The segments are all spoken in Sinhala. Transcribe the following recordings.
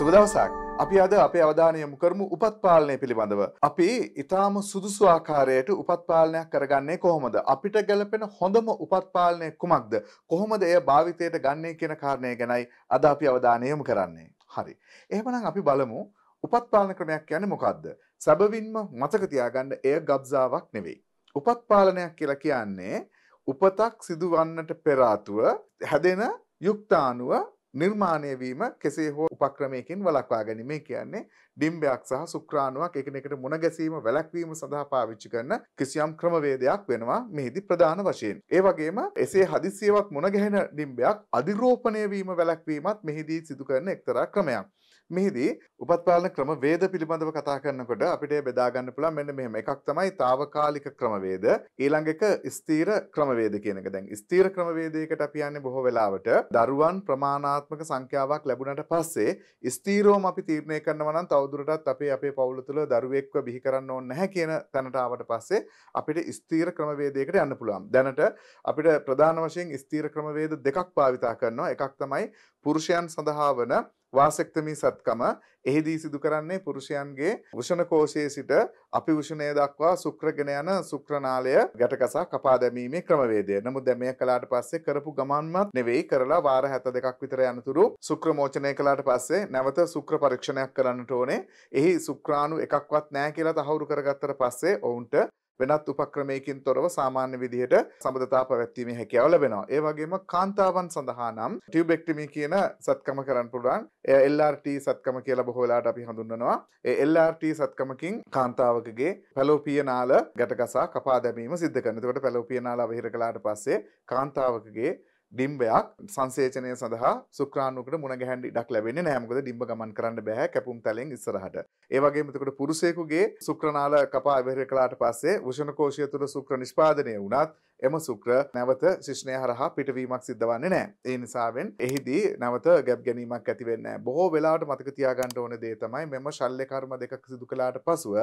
සුබදවසක්. අපි අද අපේ අවධානය යොමු කරමු උපත්පාලනය පිළිබඳව. අපි ඊටාම සුදුසු ආකාරයට උපත්පාලනයක් කරගන්නේ කොහොමද? අපිට ගැලපෙන හොඳම උපත්පාලනය කුමක්ද? කොහොමද එය භාවිතයට ගන්නේ කියන කාරණය ගැනයි අද අපි අවධානය යොමු කරන්නේ. හරි. එහෙමනම් අපි බලමු උපත්පාලන ක්‍රමයක් කියන්නේ මොකද්ද? සැබවින්ම මතක තියාගන්න එය ගබ්සාවක් නෙවෙයි. උපත්පාලනයක් කියලා කියන්නේ උපතක් සිදුවන්නට පෙර හැදෙන යුක්තාණුව නිර්මාණය වීම කෙසේ හෝ උපක්‍රමයකින් වළක්වා ගැනීම කියන්නේ ඩිම්බයක් සහ සුක්‍රාණුවක් එකිනෙකට මුණ ගැසීම වැළැක්වීම සඳහා පාවිච්චි කරන කිසියම් ක්‍රමවේදයක් වෙනවා මෙහිදී ප්‍රධාන වශයෙන්. ඒ වගේම එසේ හදිසියවත් මුණ ගැහෙන ඩිම්බයක් අධිරෝපණය වීම වැළැක්වීමත් මෙහිදී සිදු කරන එක්තරා ක්‍රමයක්. මෙහිදී උපත්පාලන ක්‍රම වේද පිළිබඳව කතා කරනකොට අපිට බෙදාගන්න පුළන් මෙන්න මෙහම එකක් තමයි තාවකාලික ක්‍රමවේද ඊළඟ එක ස්තීර ක්‍රමවේද කියනක දැන් ස්තීර ක්‍රමවේදයකට අපියන්නේ බොහෝ වෙලාවට දරුවන් ප්‍රමාණාත්මක සංඛ්‍යාවක් ලැබුණට පස්සේ ස්තීරෝම අපි තීරණය කරනවනම් තවදුරටත් අපේ අපේ පවුල තුළ දරුවෙක්ව බිහි කරන්න ඕන්න නැහැ කියන තැනටාවට පස්සේ අපිට ස්තීර ක්‍රමවේදයකට යන්න පුළුවන් දැනට අපිට ප්‍රධාන වශයෙන් ස්තීර ක්‍රමවේද දෙකක් පාවිතා කරනවා එකක් තමයි පුරුෂයන් සඳහා වන වාසෙක්තමී සත්කම එහිදී සිදු කරන්නේ පුරුෂයන්ගේ වෘෂණ කෝෂයේ සිට අපිවෘෂණය දක්වා සුක්‍රගෙන යන සුක්‍රනාලය ගැටකසා කපා දැමීමේ ක්‍රමවේදය. නමුත් දැමය කළාට පස්සේ කරපු ගමන්මත් නෙවෙයි කරලා වාර 72ක් විතර යනතුරු සුක්‍ර මෝචනය කළාට පස්සේ නැවත සුක්‍ර පරීක්ෂණයක් කරන්නට ඕනේ. එහි සුක්‍රාණු එකක්වත් නැහැ කියලා තහවුරු කරගත්තට පස්සේ ඔවුන්ට වෙනත් උපක්‍රමයකින් තොරව සාමාන්‍ය විදිහට සබඳතා පැවැත්වීමේ හැකියාව ලැබෙනවා. ඒ වගේම කාන්තාවන් සඳහා නම් ටියුබෙක්ටමී කියන සත්කම කරන්න පුළුවන්. එය LRT සත්කම කියලා බොහෝ වෙලාවට අපි හඳුන්වනවා. ඒ LRT සත්කමකින් කාන්තාවකගේ පැලෝපිය නාල ගැටගසා කපා දැමීම සිද්ධ කරනවා. එතකොට පැලෝපිය නාල අවහිර කළාට පස්සේ කාන්තාවකගේ ඩිම්බයක් සංසේචනය සඳහා සුක්‍රාණුකට මුණ ගැහැන් ඉඩක් ලැබෙන්නේ නැහැ මොකද ඩිම්බ ගමන් කරන්න බෑ කැපුම් තලෙන් ඉස්සරහට. ඒ වගේම එතකොට පුරුෂයෙකුගේ සුක්‍රනාල කපා ඉවර කළාට පස්සේ වෂණ කෝෂය තුල සුක්‍ර නිෂ්පාදනය වුණත් එම සුක්‍ර නැවත ශිෂ්ණය හරහා පිටවීමක් සිද්ධවන්නේ නෑ. ඒ නිසාවෙන් එහිදී නැවත ගැබ් ගැනීමක් ඇතිවෙන්න බොහෝ වෙලාට මතක තියාගන්නට ඕන දේ තමයි මෙම ශල්්‍ය කර්ම දෙකක් සිදු කළාට පසුව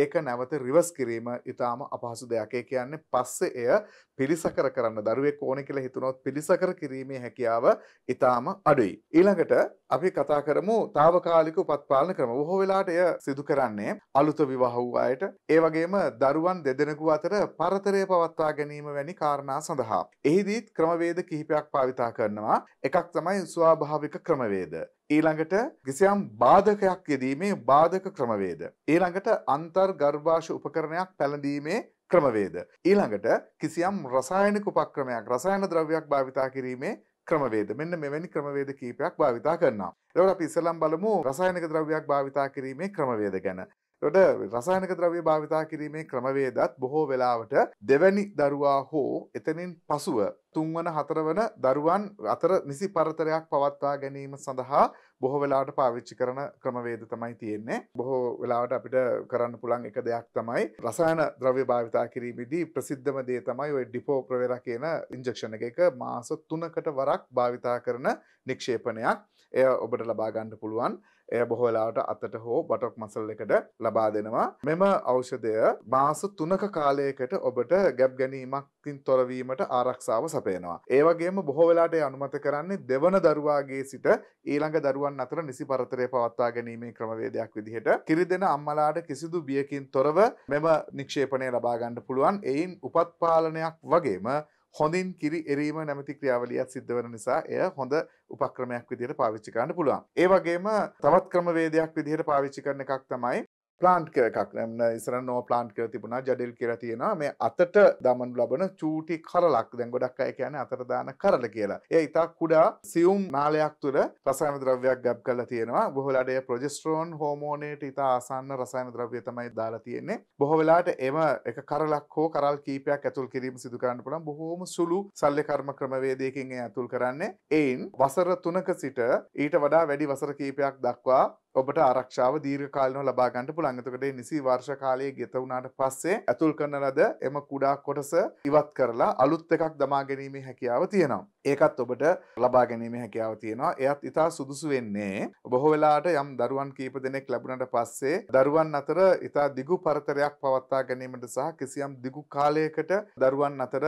ඒක නැවත රිවස් කිරීම ඉතාම අපහසු දෙයක්. ඒ කියන්නේ පස්සේ එය පිළිසකර කරන්න දරුවෙක් ඕන කියලා හිතනොත් පිළිසකර කිරීමේ හැකියාව ඉතාම අඩුයි. ඊළඟට අපි කතා කරමු తాවකාලික උපත්පාලන ක්‍රම. බොහෝ වෙලාට එය සිදු කරන්නේ අලුත විවාහ වූ අයට, ඒ වගේම දරුවන් දෙදෙනෙකු අතර පරතරය පවත්වා ගැනීම වැනි කාරණා සඳහා. එහිදීත් ක්‍රමවේද කිහිපයක් පාවිතා කරනවා. එකක් තමයි ස්වාභාවික ක්‍රමවේද. ඊළඟට කිසියම් බාධකයක් යෙදීමේ බාධක ක්‍රමවේද. ඊළඟට අන්තර් ගර්භාෂ උපකරණයක් පැළඳීමේ ක්‍රමවේද. ඊළඟට කිසියම් රසායනික උපක්‍රමයක් රසායන ද්‍රව්‍යයක් භාවිතා කිරීමේ ක්‍රමවේද මෙන්න මෙවැනි ක්‍රමවේද කීපයක් භාවිතා කරනවා. එතකොට අපි ඉස්සෙල්ලම බලමු රසායනික ද්‍රව්‍යයක් භාවිතා කිරීමේ ක්‍රමවේද ගැන. ට රසායනක ද්‍රව්‍ය භාවිතා කිරීමේ ක්‍රමවේදත් බොහෝ වෙලාවට දෙවැනි දරුවා හෝ එතනින් පසුව තුන්වන හතරවන දරුවන් අතර නිසි පරතරයක් පවත්වා ගැනීම සඳහා බොහෝ වෙලාට පාවිච්චි කරන ක්‍රමවේද තමයි තියෙන්නේ බොහෝ වෙලාවට අපිට කරන්න පුළන් එක දෙයක් තමයි රසායන ද්‍රව්‍ය භාවිතා කිරීමේදී ප්‍රසිද්ධම දේ තමයි ඔය ඩිපෝ ප්‍රවේර කියන ඉන්ජෙක්ෂන එක මාස තුනකට වරක් භාවිතා කරන නික්ෂේපනයක් එය ඔබට ලබාගන්න පුළුවන්. එය බොහෝලාට අතට හෝ බටොක් මසල් එකට ලබා දෙනවා. මෙම ඖෂධය මාස 3ක කාලයකට ඔබට ගැබ් ගැනීමක්ින් තොරවීමට ආරක්ෂාව සපයනවා. ඒ වගේම බොහෝ වෙලාට අනුමත කරන්නේ දෙවන දරුවාගේ සිට ඊළඟ දරුවන් අතර නිසි පරතරය පවත්වා ගැනීමේ ක්‍රමවේදයක් විදිහට කිරිදෙන අම්මලාට කිසිදු බියකින් තොරව මෙම නික්ෂේපණය ලබා ගන්න පුළුවන්. එයින් උපත් පාලනයක් වගේම හොඳින් කිරි එරීම නැමති ක්‍රියාවලියත් සිද්ධ වන නිසා එය හොඳ උපක්‍රමයක් විදිහට පාවිච්චි කරන්න පුළුවන්. ඒ වගේම තවත් ක්‍රමවේදයක් විදිහට පාවිච්චි කරන එකක් තමයි ප්ලාන්ට් කර එකක් නැන්න ඉසර නෝ ප්ලාන්ට් කර තිබුණා ජඩෙල් කර තියෙනවා මේ අතට දමන් ලබන චූටි කරලක් දැන් ගොඩක් අය කියන අතරදාන කරල කියලා ඒ ඉතා කුඩා සියුම් නාලයක් තුළ රසායන ද්‍රව්‍යයක් ගැබ් කරලා තියෙනවා බොහොල අඩේ ප්‍රොජෙස්ට්‍රෝන් හෝමෝනයට ඉතා ආසන්න රසායන ද්‍රව්‍ය තමයි දාලා තියෙන්නේ බොහෝ වෙලාට එම එක කරලක් හෝ කරල් කීපයක් ඇතුල් කිරීම සිදු කරන්න පුළුවන් බොහෝම සුළු සල්ලි කර්ම ක්‍රමවේදයකින් ඇතුල් කරන්නේ එයින් වසර තුනක සිට ඊට වඩා වැඩි වසර කීපයක් දක්වා ඔබට ආරක්ෂාව දීර්ඝ කාලීනව ලබා ගන්න පුළුවන්. එතකොට මේ නිසි වර්ෂ කාලයේ ගත වුණාට පස්සේ ඇතුල් කරන ලද එම කුඩා කොටස ඉවත් කරලා අලුත් එකක් දමා ගැනීමේ හැකියාව තියෙනවා. ඒකත් ඔබට ලබා ගැනීමේ හැකියාව තියෙනවා. එයත් ඉතා සුදුසු වෙන්නේ බොහෝ වෙලාවට යම් දරුවන් කීප දෙනෙක් ලැබුණට පස්සේ දරුවන් අතර ඉතා දිගු පරතරයක් පවත්වා ගැනීමට සහ කිසියම් දිගු කාලයකට දරුවන් අතර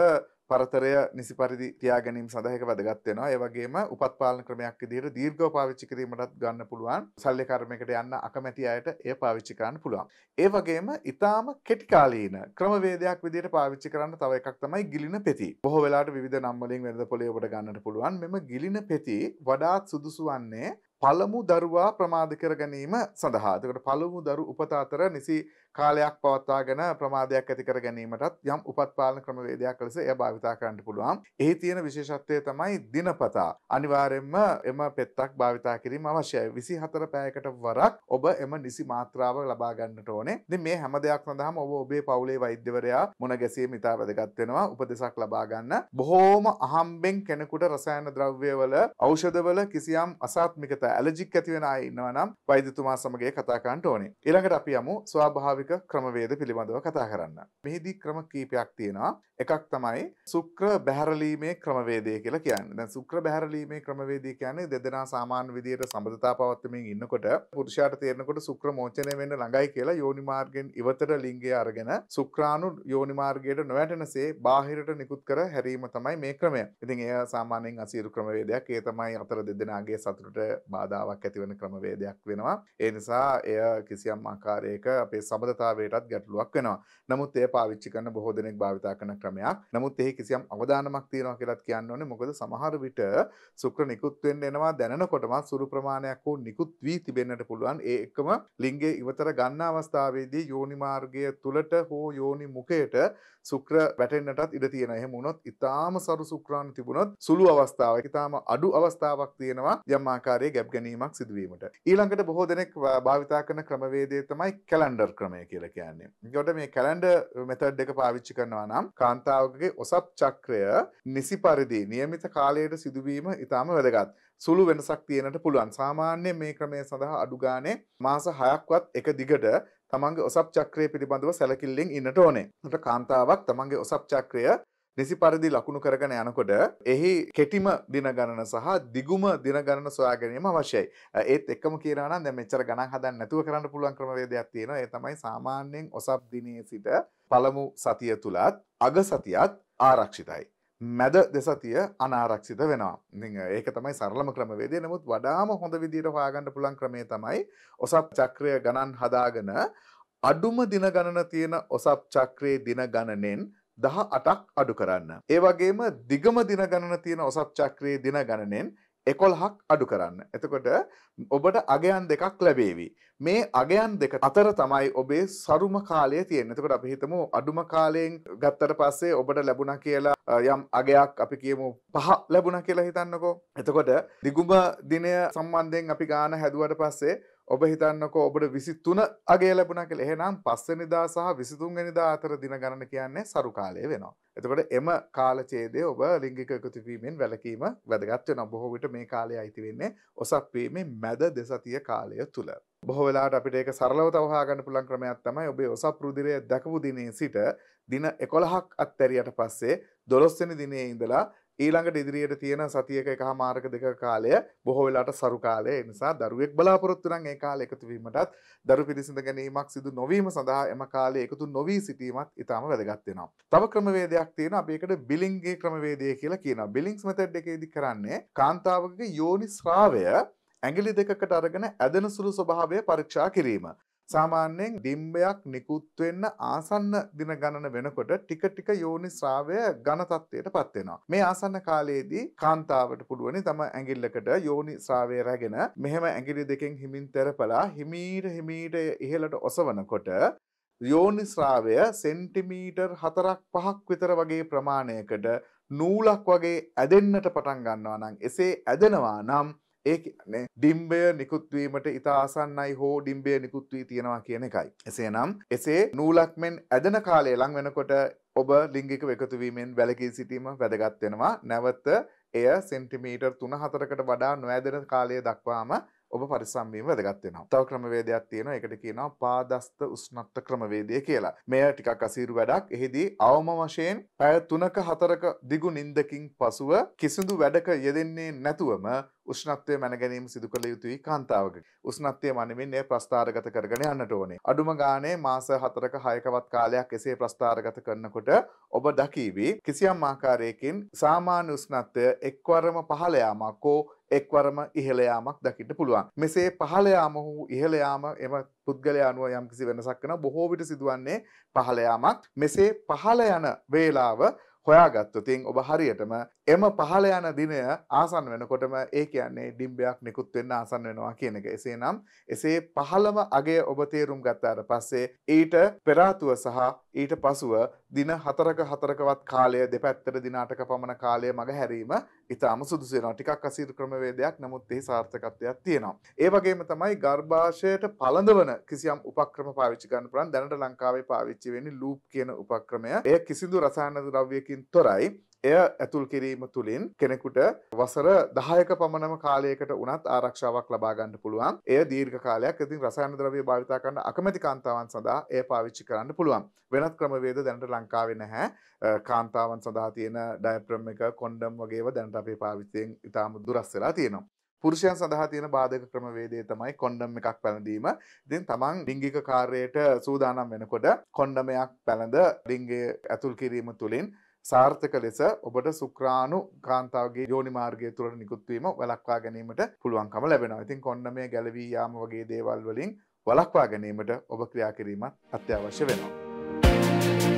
පරතරය නිසි පරිදි තියාගැනීම සඳහක වැදගත්වෙනවා ඒවගේම උපත්පාලන ක්‍රමයක් දිර දීර්ග පාවිච්චිකිරීමටත් ගන්න පුළුවන් සල්ලකර්මයකට යන්න අකමැති අයට ඒ පාවිච්චිකාන්න පුළුවන්. ඒවගේම ඉතාම කෙටිකාලීන ක්‍රමවේදයක් විදිට පාවිච්චි කරන්න තව එකක් තමයි ගිලින පෙති බොහ වෙලාට විධ නම්වලින් වැද පොලේවට ගන්නට පුළුවන් මෙම ගිලින පෙති වඩාත් සුදුසු වන්නේ පළමු දරුවා ප්‍රමාධ කර ගැනීම සඳහාතකට පළමු දරු උපතාතර නිසි කාලයක් පවත්වාගෙන ප්‍රමාදයක් ඇති කර ගැනීමටත් යම් උපත්පාලන ක්‍රමවේදයක් ලෙස එය භාවිතා කරන්න පුළුවන්. එහි තියෙන විශේෂත්වය තමයි දිනපතා. අනිවාර්යෙන්ම එම පෙත්තක් භාවිතා කිරීම අවශ්‍යයි. 24 පැයකට වරක් ඔබ එම නිසි මාත්‍රාව ලබා ගන්නට ඕනේ. ඉතින් මේ හැම දෙයක් සඳහාම ඔබ ඔබේ පවුලේ වෛද්‍යවරයා මුණ ගැසීම ඉතා වැදගත් වෙනවා. උපදෙසක් ලබා ගන්න. බොහෝම අහම්බෙන් කෙනෙකුට රසායන ද්‍රව්‍යවල ඖෂධවල කිසියම් අසාත්මිකතා ඇලර්ජික් ඇති වෙන අය ඉන්නවා නම් වෛද්‍යතුමා සමග කතා කරන්න ඕනේ. ඊළඟට අපි යමු ස්වාභාවික ප්‍රායෝගික ක්‍රමවේද පිළිබඳව කතා කරන්න. මෙහිදී ක්‍රම කීපයක් තියෙනවා. එකක් තමයි සුක්‍ර බැහැරලීමේ ක්‍රමවේදය කියලා කියන්නේ. දැන් සුක්‍ර බැහැරලීමේ ක්‍රමවේදය කියන්නේ දෙදෙනා සාමාන්‍ය විදියට සම්බන්ධතා පවත්වමින් ඉන්නකොට පුරුෂයාට තේරෙනකොට සුක්‍ර මෝචනය වෙන්න ළඟයි කියලා යෝනි මාර්ගෙන් ඉවතට ලිංගය අරගෙන සුක්‍රාණු යෝනි මාර්ගයට නොවැටෙනසේ බාහිරට නිකුත් කර හැරීම තමයි මේ ක්‍රමය. ඉතින් එය සාමාන්‍යයෙන් අසීරු ක්‍රමවේදයක්. ඒ තමයි අතර දෙදෙනාගේ සතුටට බාධාවක් ඇතිවන ක්‍රමවේදයක් වෙනවා. ඒ නිසා එය කිසියම් ආකාරයක අපේ සබඳ කතාවේටත් ගැටලුවක් වෙනවා. නමුත් එය පාවිච්චි කරන බොහෝ දෙනෙක් භාවිතා කරන ක්‍රමයක්. නමුත් එහි කිසියම් අවදානමක් තියෙනවා කියලාත් කියන්න ඕනේ. මොකද සමහර විට ශුක්‍ර නිකුත් වෙන්න එනවා දැනනකොටම සුළු ප්‍රමාණයක් හෝ නිකුත් වී තිබෙන්නට පුළුවන්. ඒ එක්කම ලිංගයේ ඉවතර ගන්න අවස්ථාවේදී යෝනි මාර්ගය තුලට හෝ යෝනි මුඛයට ශුක්‍ර වැටෙන්නටත් ඉඩ තියෙනවා. එහෙම වුණොත් ඊටාම සරු ශුක්‍රාණු තිබුණොත් සුළු අවස්ථාවක්, ඊටාම අඩු අවස්ථාවක් තියෙනවා යම් ආකාරයේ ගැප් ගැනීමක් සිදුවීමට. ඊළඟට බොහෝ දෙනෙක් භාවිතා කරන ක්‍රමවේදය තමයි කැලෙන්ඩර් ක්‍රමය. ක්‍රමය කියල කියන්නේ. ගොට මේ කැලන්ඩ මෙතඩ් එක පාවිච්චි කරනවා නම් කාන්තාවගේ ඔසප් චක්‍රය නිසි පරිදි නියමිත කාලයට සිදුවීම ඉතාම වැදගත්. සුළු වෙනසක් තියෙනට පුළුවන් සාමාන්‍ය මේ ක්‍රමය සඳහා අඩුගානේ මාස හයක්වත් එක දිගට තමන්ගේ ඔසප් චක්‍රය පිළිබඳව සැලකිල්ලෙන් ඉන්නට ඕනේ. ට කාන්තාවක් තමන්ගේ ඔසප් චක්‍රය නිසි පරිදි ලකුණු කරගෙන යනකොට එහි කෙටිම දින ගණන සහ දිගුම දින ගණන සොයා ගැනීම අවශ්‍යයි. ඒත් එකම කියනවා නම් දැන් මෙච්චර ගණන් හදන්න නැතුව කරන්න පුළුවන් ක්‍රමවේදයක් තියෙනවා. ඒ තමයි සාමාන්‍යයෙන් ඔසප් දිනේ සිට පළමු සතිය තුලත් අග සතියත් ආරක්ෂිතයි. මැද දෙසතිය අනාරක්ෂිත වෙනවා. ඉතින් ඒක තමයි සරලම ක්‍රමවේදය. නමුත් වඩාම හොඳ විදියට හොයාගන්න පුළුවන් ක්‍රමය තමයි ඔසප් චක්‍රය ගණන් හදාගෙන අඩුම දින ගණන තියෙන ඔසප් චක්‍රයේ දින ගණනෙන් දහ අටක් අඩු කරන්න. ඒවගේම දිගම දින ගණන තියෙන ඔසත් චක්‍රයේ දින ගණනෙන් එකොල්හක් අඩු කරන්න. එතකොට ඔබට අගයන් දෙකක් ලැබේවි. මේ අගයන් දෙක අතර තමයි ඔබේ සරුම කාලය තියෙන එතකට අපිහිතම අඩුම කාලයෙන් ගත්තට පස්සේ ඔබට ලැබුණ කියලා යම් අගයක් අපි කියමු පහ ලැබුණ කියලා හිතන්නකෝ. එතකොට දිගුම දිනය සම්බන්ධයෙන් අපි ගාන හැදුවට පස්සේ ඔබ හිතන්නකෝ ඔබට විසි තුන අගේ ලැබුණ කළ එහෙනම් පස්සනිදා සහ විසිතුන්ගනිදා අතර දින ගණන කියන්නේ සරු කාලය වෙනවා. එතකොට එම කාලචේදය ඔබ ලිංගික එකතුවීමෙන් වැලකීම වැදගත්ව නම් බොහෝවිට මේ කාලය අයිති වෙන්නේ ඔසක්වීමේ මැද දෙසතිය කාලය තුළ. බොහවෙලාට අපිට ඒක සරලව තවහාගන්න පුළන් ක්‍රමයක් තමයි ඔබේ ඔසප රුදිරය දැකපු දිනේ සිට දින එකොළහක් අත්තැරියට පස්සේ දොළොස්සනි දිනේ ඉඳලා ඊළඟට ඉදිරියට තියෙන සතියක එක මාර්ක දෙක කාලය බොහෝ වෙලාට සරු කාලය නිසා දරුවෙක් බලාපොරොත්තු නම් ඒ කාලය එකතු වීමටත් දරු පිරිසිඳ ගැනීමක් සිදු නොවීම සඳහා එම කාලය එකතු නොවී සිටීමත් ඉතාම වැදගත් වෙනවා. තව ක්‍රමවේදයක් තියෙනවා අපි ඒකට බිලින්ගේ ක්‍රමවේදය කියලා කියනවා. බිලින්ස් මෙතඩ් එකේදී කරන්නේ කාන්තාවකගේ යෝනි ස්රාවය ඇගිලි දෙකකට අරගෙන ඇදෙන සුළු ස්වභාවය පරීක්ෂා කිරීම. සාමාන්‍යයෙන් ඩිම්බයක් නිකුත් වෙන්න ආසන්න දින ගණන වෙනකොට ටික ටික යෝනි ශ්‍රාවය ඝන තත්ත්වයට පත් වෙනවා. මේ ආසන්න කාලයේදී කාන්තාවට පුළුවනි තම ඇඟිල්ලකට යෝනි ශ්‍රාවය රැගෙන මෙහෙම ඇඟිලි දෙකෙන් හිමින් තෙරපලා හිමීට හිමීට ඉහළට ඔසවනකොට යෝනි ශ්‍රාවය සෙන්ටිමීටර් 4ක් 5ක් විතර වගේ ප්‍රමාණයකට නූලක් වගේ ඇදෙන්නට පටන් ගන්නවා නම් එසේ ඇදෙනවා නම් ඒ කියන්නේ ඩිම්බය නිකුත්වීමට ඉතා ආසන්නයි හෝ ඩිම්බය නිකුත් වී තියෙනවා කියන එකයි. එසේනම් එසේ නූලක් මෙන් ඇදෙන කාලය ලඟ වෙනකොට ඔබ ලිංගික එකතුවීමෙන් වැළකී සිටීම වැදගත් වෙනවා. නැවත එය සෙන්ටිමීටර් 3-4කට වඩා නොඇදෙන කාලය දක්වාම ඔබ පරිසම්වීම වැදගත් වෙනවා. තව ක්‍රමවේදයක් තියෙනවා. ඒකට කියනවා පාදස්ත උෂ්ණත්ව ක්‍රමවේදය කියලා. මෙය ටිකක් අසීරු වැඩක්. එෙහිදී අවම වශයෙන් පැය 3ක 4ක දිගු නිින්දකින් පසුව කිසිදු වැඩක යෙදෙන්නේ නැතුවම උෂ්ණත්වය මැනගැනීම සිදු කළ යුතුයි කාන්තාවක. උෂ්ණත්වය මනමින් එය ප්‍රස්ථාරගත කරගෙන යන්නට ඕනේ. අඩුම ගානේ මාස 4ක 6කවත් කාලයක් එසේ ප්‍රස්ථාරගත කරනකොට ඔබ දකීවි කිසියම් ආකාරයකින් සාමාන්‍ය උෂ්ණත්වය එක්වරම පහළ යාමක් හෝ එක්වරම ඉහළ යාමක් දකින්න පුළුවන්. මෙසේ පහළ යාම හෝ ඉහළ යාම එම පුද්ගලයා අනුව යම්කිසි වෙනසක් වෙනවා. බොහෝ විට සිදුවන්නේ පහළ යාමක්. මෙසේ පහළ යන වේලාව හොයාගත්තොතින් ඔබ හරියටම එම පහළ යන දිනය ආසන් වෙනකොටම ඒ කියන්නේ ඩිම්බයක් නිකුත් වෙන්න ආසන් වෙනවා කියන එක. එසේනම් එසේ පහළම අගය ඔබ තේරුම් ගත්තාට පස්සේ ඊට පෙර ආතුව සහ ඊට පසුව දින 4ක 4කවත් කාලය දෙපැත්තට දින 8ක පමණ කාලය මග හැරීම ඉතාම සුදුසු වෙනවා. ටිකක් අසීරු ක්‍රමවේදයක් නමුත් එහි සාර්ථකත්වයක් තියෙනවා. ඒ වගේම තමයි ගර්භාෂයට පළඳවන කිසියම් උපක්‍රම පාවිච්චි කරන්න පුළුවන්. දැනට ලංකාවේ පාවිච්චි වෙන්නේ ලූප් කියන උපක්‍රමය. එය කිසිදු රසායන ද්‍රව්‍යකින් තොරයි. එය ඇතුල් කිරීම තුළින් කෙනෙකුට වසර දහයක පමණම කාලයකට උනත් ආරක්ෂාවක් ලබාගන්න පුළුවන් එය දීර්ඝ කාලයක් ඉතින් රසායන ද්‍රව්‍ය භාවිතා කරන අකමැති කාන්තාවන් සඳහා එය පාවිච්චි කරන්න පුළුවන් වෙනත් ක්‍රමවේද දැනට ලංකාවේ නැහැ කාන්තාවන් සඳහා තියෙන ඩයප්‍රම් එක කොන්්ඩම් වගේව දැනට අපේ පාවිච්චයෙන් ඉතාම දුරස් වෙලා තියෙනවා පුරුෂයන් සඳහා තියෙන බාධක ක්‍රමවේදය තමයි කොන්්ඩම් එකක් පැළඳීම දෙන් තමන් ඩිංගික කාර්යට සූදානම් වෙනකොට කොන්්ඩමයක් පැළඳ ඩිංගේ ඇතුල් කිරීම තුළින් සාර්ථක ලෙස ඔබට සුක්‍රාණු කාන්තාවගේ යෝනි මාර්ගය තුළ නිකුත්වීම වලක්වා ගැනීමට පුළුවන්කම ලැබෙනවා ඉතින් කොන්න මේ ගැලවී යාම වගේ දේවල් වලින් වලක්වා ගැනීමට ඔබ ක්‍රියා කිරීමත් අත්‍යවශ්‍ය වෙනවා.